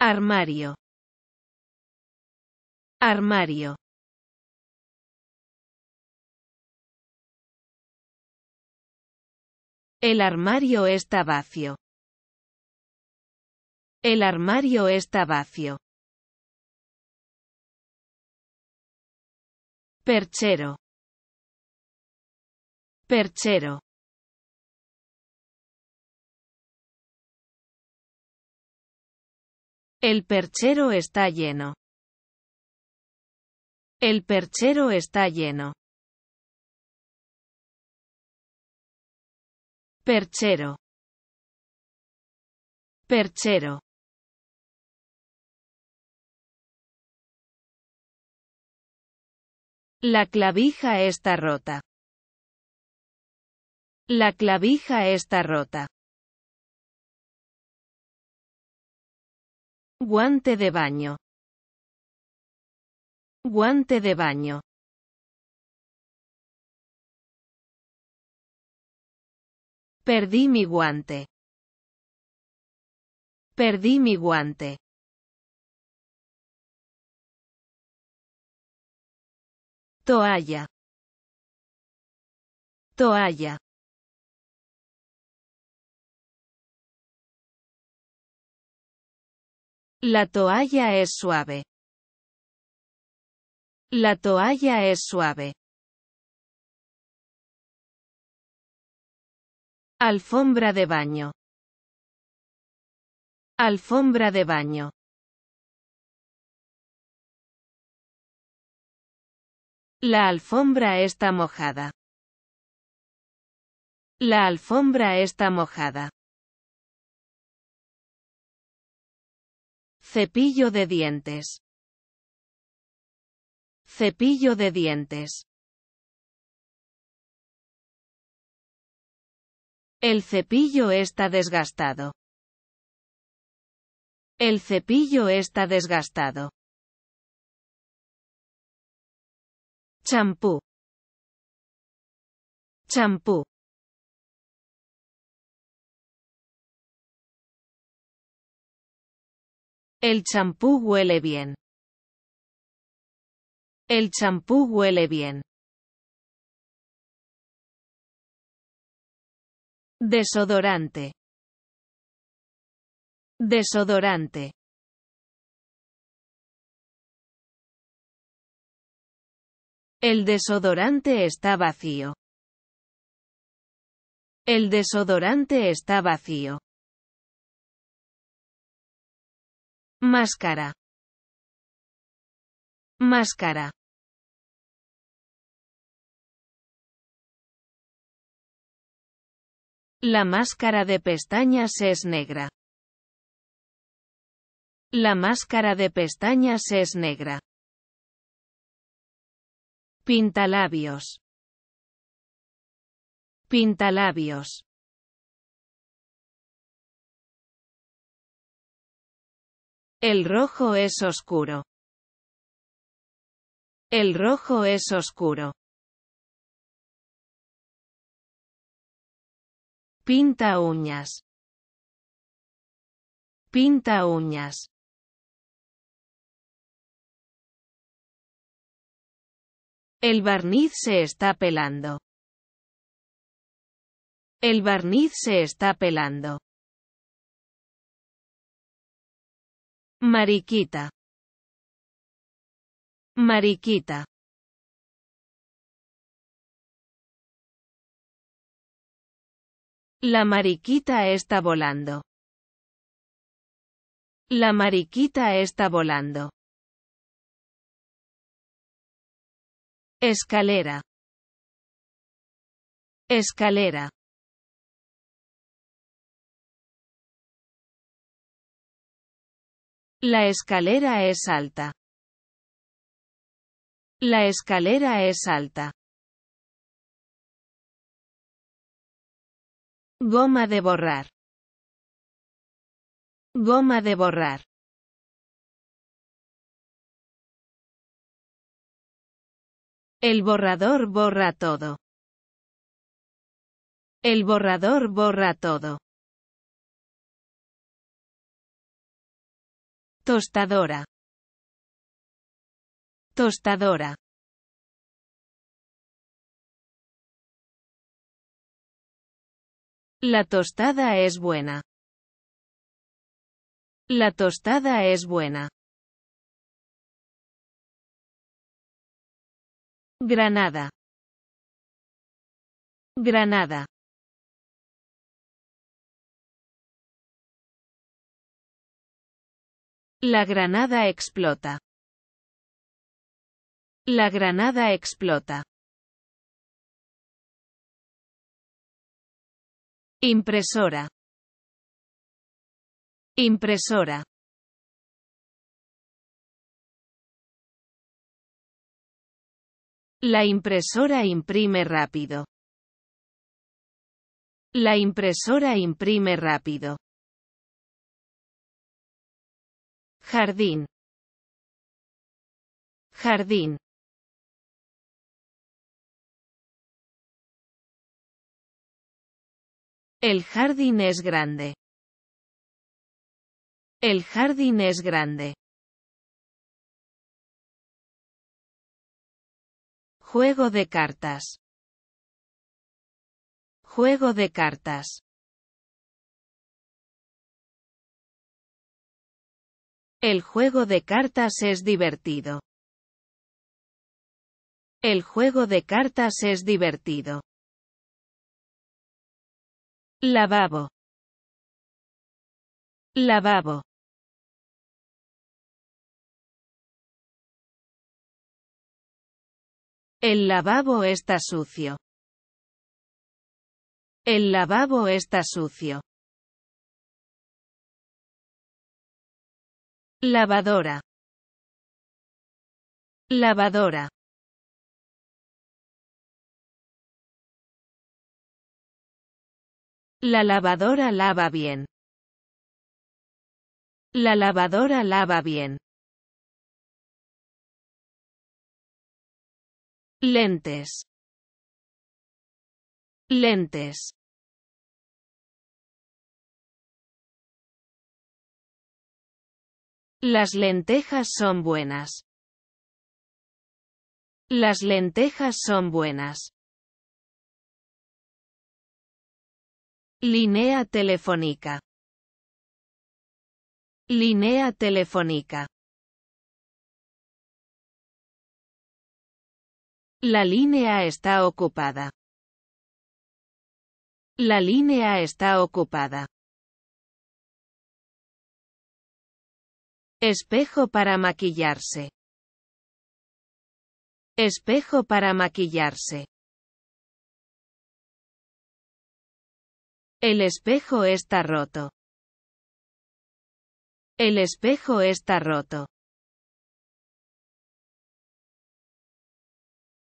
Armario. Armario. El armario está vacío. El armario está vacío. Perchero. Perchero. El perchero está lleno. El perchero está lleno. Perchero. Perchero. La clavija está rota. La clavija está rota. Guante de baño. Guante de baño. Perdí mi guante. Perdí mi guante. Toalla. Toalla. La toalla es suave. La toalla es suave. Alfombra de baño. Alfombra de baño. La alfombra está mojada. La alfombra está mojada. Cepillo de dientes. Cepillo de dientes. El cepillo está desgastado. El cepillo está desgastado. Champú. Champú. El champú huele bien. El champú huele bien. Desodorante. Desodorante. El desodorante está vacío. El desodorante está vacío. Máscara. Máscara. La máscara de pestañas es negra. La máscara de pestañas es negra. Pintalabios. Pintalabios. El rojo es oscuro. El rojo es oscuro. Pinta uñas. Pinta uñas. El barniz se está pelando. El barniz se está pelando. Mariquita. Mariquita. La mariquita está volando. La mariquita está volando. Escalera. Escalera. La escalera es alta. La escalera es alta. Goma de borrar. Goma de borrar. El borrador borra todo. El borrador borra todo. Tostadora. Tostadora. La tostada es buena. La tostada es buena. Granada. Granada. La granada explota. La granada explota. Impresora. Impresora. La impresora imprime rápido. La impresora imprime rápido. Jardín. Jardín. El jardín es grande. El jardín es grande. Juego de cartas. Juego de cartas. El juego de cartas es divertido. El juego de cartas es divertido. Lavabo. Lavabo. El lavabo está sucio. El lavabo está sucio. Lavadora. Lavadora. La lavadora lava bien. La lavadora lava bien. Lentes. Lentes. Las lentejas son buenas. Las lentejas son buenas. Línea telefónica. Línea telefónica. La línea está ocupada. La línea está ocupada. Espejo para maquillarse. Espejo para maquillarse. El espejo está roto. El espejo está roto.